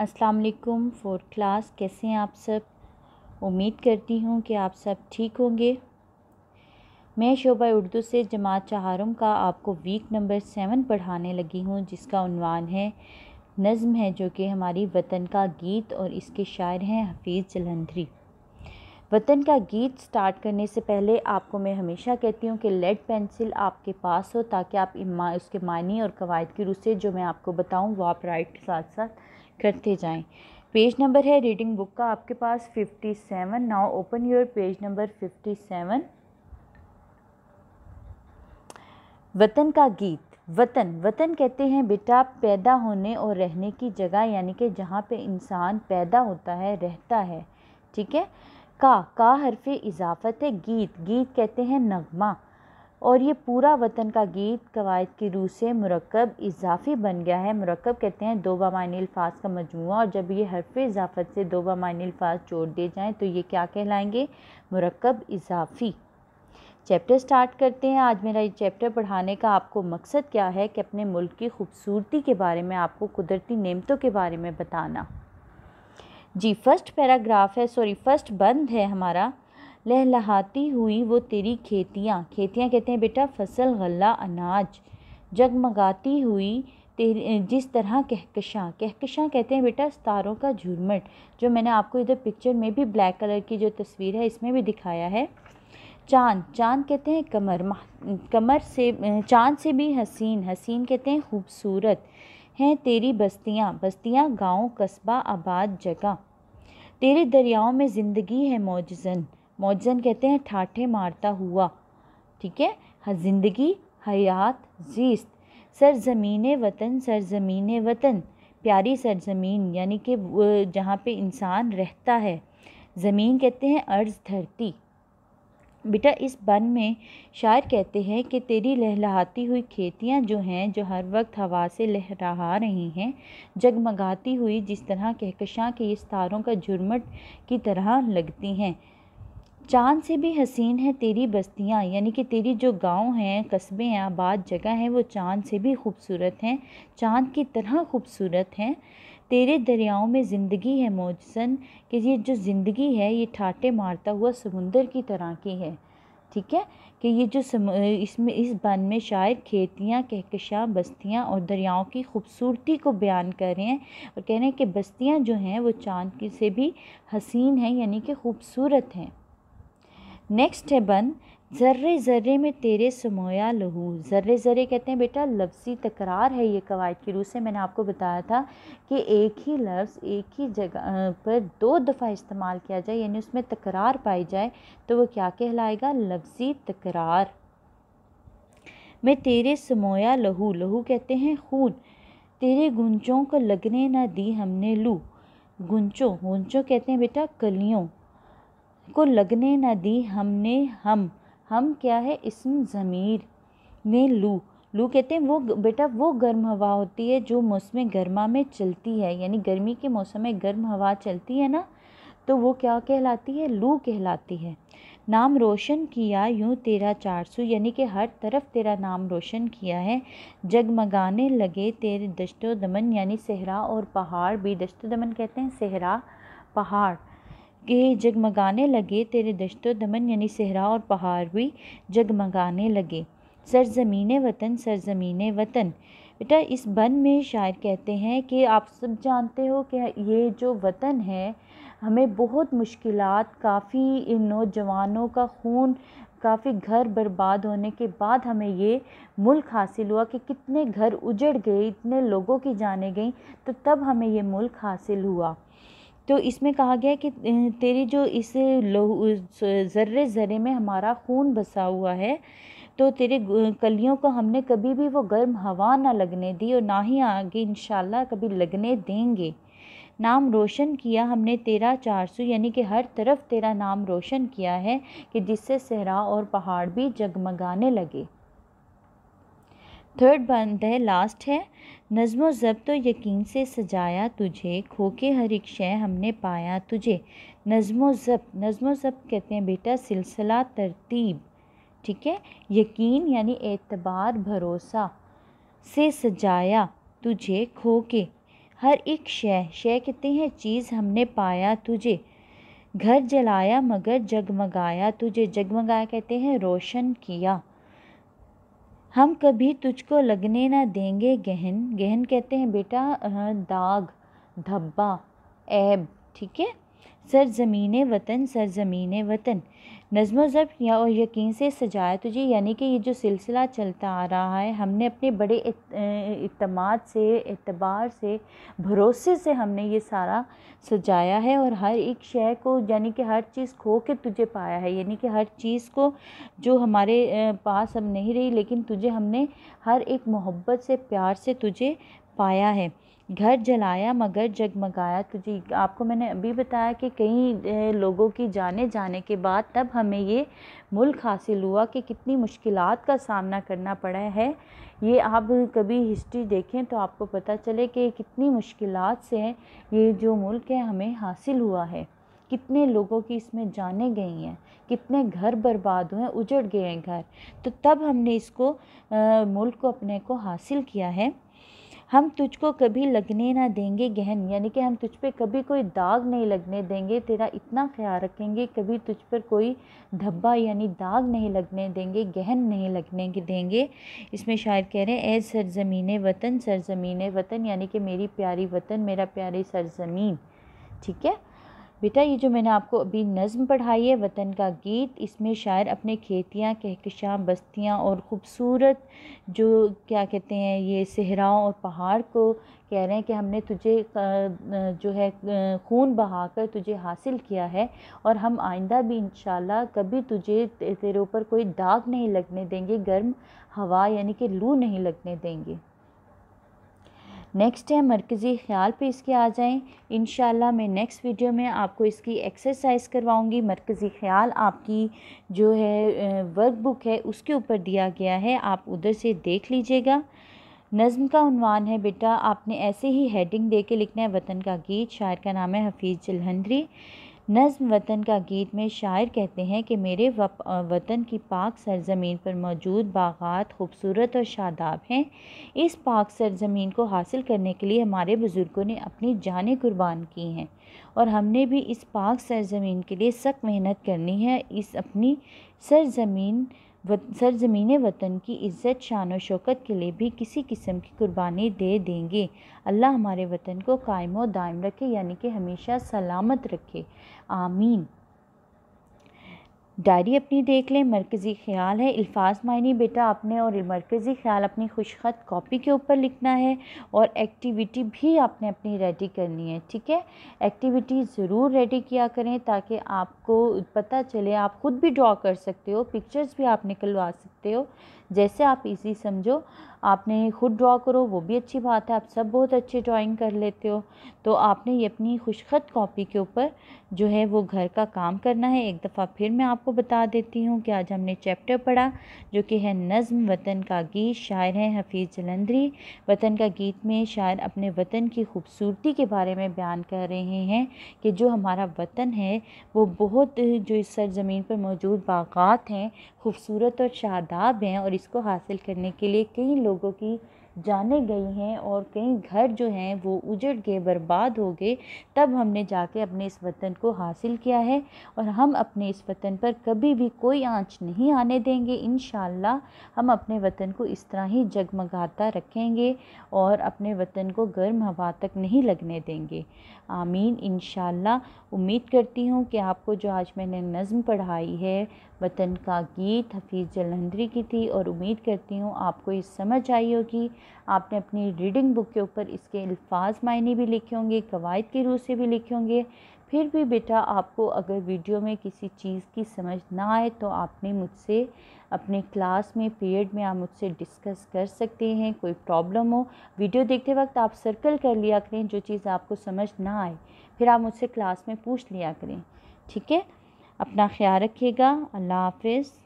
अस्सलाम वालेकुम fourth class कैसे हैं आप सब उम्मीद करती हूँ कि आप सब ठीक होंगे मैं शोबा उर्दू से जमात चहारम का आपको वीक नंबर सेवन पढ़ाने लगी हूँ जिसका उनवान है नज़म है जो कि हमारी वतन का गीत और इसके शायर हैं हफीज़ जलंधरी वतन का गीत स्टार्ट करने से पहले आपको मैं हमेशा कहती हूँ कि लेड पेंसिल आपके पास हो ताकि आप उसके मानी और कवायद की रूह से जो मैं आपको बताऊँ वो आप राइट के साथ साथ करते जाएं पेज नंबर है रीडिंग बुक का आपके पास fifty seven now open your page number fifty seven वतन का गीत वतन वतन कहते हैं बेटा पैदा होने और रहने की जगह यानी कि जहाँ पे इंसान पैदा होता है रहता है ठीक है का का हरफ इजाफत है गीत गीत कहते हैं नगमा और ये पूरा वतन का गीत कवायद की रूह से मरकब इजाफी बन गया है मरकब कहते हैं दो बामानी अल्फाज का मजमू और जब ये हरफ इजाफत से दो बामानी अल्फाज जोड़ दिए जाएँ तो ये क्या कहलाएँगे मरकब इजाफी चैप्टर स्टार्ट करते हैं आज मेरा ये चैप्टर पढ़ाने का आपको मकसद क्या है कि अपने मुल्क की खूबसूरती के बारे में आपको कुदरती नेमतों के बारे में बताना जी फर्स्ट पैराग्राफ है सॉरी फर्स्ट बंद है हमारा लहलहाती हुई वो तेरी खेतियाँ खेतियाँ कहते हैं बेटा फसल गल्ला अनाज जगमगाती हुई तेरी जिस तरह कहकशां कहकशां कहते हैं बेटा सितारों का झुरमट जो मैंने आपको इधर पिक्चर में भी ब्लैक कलर की जो तस्वीर है इसमें भी दिखाया है चाँद चाँद कहते हैं कमर कमर से चाँद से भी हसीन हसीन कहते हैं खूबसूरत हैं तेरी बस्तियाँ बस्तियाँ गांव कस्बा आबाद जगह तेरे दरियाओं में ज़िंदगी है मोज़न मौजन कहते हैं ठाठे मारता हुआ ठीक है ज़िंदगी हयात जीस्त सरजमीन वतन सरजमीन वतन प्यारी सरजमीन यानी कि जहाँ पे इंसान रहता है ज़मीन कहते हैं अर्ज़ धरती बेटा इस बन में शायर कहते हैं कि तेरी लहलहाती हुई खेतियाँ जो हैं जो हर वक्त हवा से लहरा रही हैं जगमगाती हुई जिस तरह कहकशां के इस तारों का झुरमट की तरह लगती हैं चांद से भी हसीन है तेरी बस्तियाँ यानी कि तेरी जो गांव हैं कस्बे हैं आबाद जगह हैं वो चांद से भी खूबसूरत हैं चांद की तरह खूबसूरत हैं तेरे दरियाओं में ज़िंदगी है मोजसन कि ये जो ज़िंदगी है ये ठाटे मारता हुआ समुंदर की तरह की है ठीक है कि ये जो सम इसमें इस बन में शायर खेतियाँ कहकशाँ बस्तियाँ और दरियाओं की खूबसूरती को बयान कर रहे हैं और कह रहे हैं कि बस्तियाँ जो हैं वो चाँद की से भी हसीन हैं यानी कि खूबसूरत हैं नेक्स्ट है बन ज़र्रे ज़र्रे में तेरे समोया लहू ज़र्रे ज़र्रे कहते हैं बेटा लफ्ज़ी तकरार है ये कवायद की रूह से मैंने आपको बताया था कि एक ही लफ्ज़ एक ही जगह पर दो दफ़ा इस्तेमाल किया जाए यानी उसमें तकरार पाई जाए तो वो क्या कहलाएगा लफ्ज़ी तकरार मैं तेरे समोया लहू लहू कहते हैं खून तेरे गुंजों को लगने ना दी हमने लू गुंचों गुंचों कहते हैं बेटा कलियों को लगने न दी हमने हम हम क्या है इसम ज़मीर ने लू लू कहते हैं वो बेटा वो गर्म हवा होती है जो मौसम गर्मा में चलती है यानी गर्मी के मौसम में गर्म हवा चलती है ना तो वो क्या कहलाती है लू कहलाती है नाम रोशन किया यूँ तेरा चार सौ यानी कि हर तरफ तेरा नाम रोशन किया है जगमगाने लगे तेरे दश्तो दमन यानी सहरा और पहाड़ भी दश्तो दमन कहते हैं सहरा पहाड़ के जगमगाने लगे तेरे दश्तो दमन यानी सेहरा और पहाड़ भी जगमगाने लगे सरजमीन वतन सरजमीन वतन बेटा इस बन में शायर कहते हैं कि आप सब जानते हो कि ये जो वतन है हमें बहुत मुश्किल काफ़ी इन नौजवानों का खून काफ़ी घर बर्बाद होने के बाद हमें ये मुल्क हासिल हुआ कि कितने घर उजड़ गए इतने लोगों की जाने गई तो तब हमें ये मुल्क हासिल हुआ तो इसमें कहा गया कि तेरे जो इस लहू ज़र्रे ज़र्रे में हमारा खून बसा हुआ है तो तेरे कलियों को हमने कभी भी वो गर्म हवा ना लगने दी और ना ही आगे इन कभी लगने देंगे नाम रोशन किया हमने तेरा चार सौ यानी कि हर तरफ तेरा नाम रोशन किया है कि जिससे सहरा और पहाड़ भी जगमगाने लगे थर्ड बंद है लास्ट है नज़म ज़ब तो यकीन से सजाया तुझे खोके हर एक शय हमने पाया तुझे नज़म ज़ब नज़म ज़ब कहते हैं बेटा सिलसिला तरतीब ठीक है यकीन यानी एतबार भरोसा से सजाया तुझे खो के हर एक शय शय कहते हैं चीज़ हमने पाया तुझे घर जलाया मगर जगमगाया तुझे जगमगाया कहते हैं रोशन किया हम कभी तुझको लगने ना देंगे गहन गहन कहते हैं बेटा दाग धब्बा ऐब ठीक है ज़मीन वतन ज़मीन वतन नज़म ज़ब्त या और यकीन से सजाया तुझे यानी कि ये जो सिलसिला चलता आ रहा है हमने अपने बड़े इतमाद से एतबार से भरोसे से हमने ये सारा सजाया है और हर एक शय को यानी कि हर चीज़ खो के तुझे पाया है यानी कि हर चीज़ को जो हमारे पास अब नहीं रही लेकिन तुझे हमने हर एक मोहब्बत से प्यार से तुझे पाया है घर जलाया मगर जगमगाया तुझे आपको मैंने अभी बताया कि कई लोगों की जाने जाने के बाद तब हमें ये मुल्क हासिल हुआ कि कितनी मुश्किल का सामना करना पड़ा है ये आप कभी हिस्ट्री देखें तो आपको पता चले कि कितनी मुश्किल से ये जो मुल्क है हमें हासिल हुआ है कितने लोगों की इसमें जाने गई हैं कितने घर बर्बाद हुए उजड़ गए हैं घर तो तब हमने इसको आ, मुल्क को अपने को हासिल किया है हम तुझको कभी लगने ना देंगे गहन यानी कि हम तुझ पर कभी कोई दाग नहीं लगने देंगे तेरा इतना ख्याल रखेंगे कभी तुझ पर कोई धब्बा यानी दाग नहीं लगने देंगे गहन नहीं लगने देंगे इसमें शायर कह रहे हैं ए सरजमीन वतन सरजमीन वतन यानी कि मेरी प्यारी वतन मेरा प्यारी सरजमीन ठीक है बेटा ये जो मैंने आपको अभी नज़म पढ़ाई है वतन का गीत इसमें शायर अपने खेतियाँ कहकशां बस्तियाँ और ख़ूबसूरत जो क्या कहते हैं ये सहराओं और पहाड़ को कह रहे हैं कि हमने तुझे जो है खून बहाकर तुझे हासिल किया है और हम आइंदा भी इन कभी तुझे तेरे ऊपर कोई दाग नहीं लगने देंगे गर्म हवा यानी कि लू नहीं लगने देंगे नेक्स्ट है मरकज़ी ख्याल पे इसके आ जाएं इन मैं नेक्स्ट वीडियो में आपको इसकी एक्सरसाइज करवाऊंगी मरकज़ी ख्याल आपकी जो है वर्क बुक है उसके ऊपर दिया गया है आप उधर से देख लीजिएगा नज़म का उनवान है बेटा आपने ऐसे ही हेडिंग दे के लिखना है वतन का गीत शायर का नाम है हफीज़ जलहंदरी नज़्म वतन का गीत में शायर कहते हैं कि मेरे वतन की पाक सरजमीन पर मौजूद बाग़ात खूबसूरत और शादाब हैं इस पाक सरजमीन को हासिल करने के लिए हमारे बुज़ुर्गों ने अपनी जानें कुर्बान की हैं और हमने भी इस पाक सरजमीन के लिए सख्त मेहनत करनी है इस अपनी सरजमीन सरजमीन वतन की इज़्ज़त शान व शौकत के लिए भी किसी किस्म की कुर्बानी दे देंगे अल्लाह हमारे वतन को कायम व दायम रखे यानी कि हमेशा सलामत रखे आमीन डायरी अपनी देख लें मरकज़ी ख्याल है अल्फाज मायने बेटा आपने और मरकज़ी ख्याल अपनी खुशखत कॉपी के ऊपर लिखना है और एक्टिविटी भी आपने अपनी रेडी करनी है ठीक है एक्टिविटी ज़रूर रेडी किया करें ताकि आपको पता चले आप ख़ुद भी ड्रॉ कर सकते हो पिक्चर्स भी आप निकलवा सकते हो जैसे आप इजी समझो आपने ख़ुद ड्रॉ करो वो भी अच्छी बात है आप सब बहुत अच्छी ड्राइंग कर लेते हो तो आपने ये अपनी खुशखत कॉपी के ऊपर जो है वो घर का काम करना है एक दफ़ा फिर मैं आपको बता देती हूँ कि आज हमने चैप्टर पढ़ा जो कि है नज़म वतन का गीत शायर हैं हफीज़ जलंधरी वतन का गीत में शायर अपने वतन की खूबसूरती के बारे में बयान कर रहे हैं कि जो हमारा वतन है वो बहुत जो इस सरज़मीन पर मौजूद बाग़ात हैं खूबसूरत और शादाब हैं और इसको हासिल करने के लिए कई लोगों की जाने गई हैं और कई घर जो हैं वो उजड़ गए बर्बाद हो गए तब हमने जाके अपने इस वतन को हासिल किया है और हम अपने इस वतन पर कभी भी कोई आँच नहीं आने देंगे इन हम अपने वतन को इस तरह ही जगमगाता रखेंगे और अपने वतन को गर्म हवा तक नहीं लगने देंगे आमीन इन उम्मीद करती हूँ कि आपको जो आज मैंने नज़म पढ़ाई है वतन का गीत हफीज़ जलंधरी की थी और उम्मीद करती हूँ आपको ये समझ आई होगी आपने अपनी रीडिंग बुक के ऊपर इसके अल्फाज मायने भी लिखे होंगे कवायद के रूप से भी लिखे होंगे फिर भी बेटा आपको अगर वीडियो में किसी चीज़ की समझ ना आए तो आपने मुझसे अपने क्लास में पीरियड में आप मुझसे डिस्कस कर सकते हैं कोई प्रॉब्लम हो वीडियो देखते वक्त आप सर्कल कर लिया करें जो चीज़ आपको समझ ना आए फिर आप मुझसे क्लास में पूछ लिया करें ठीक है अपना ख्याल रखिएगा अल्लाह हाफिज़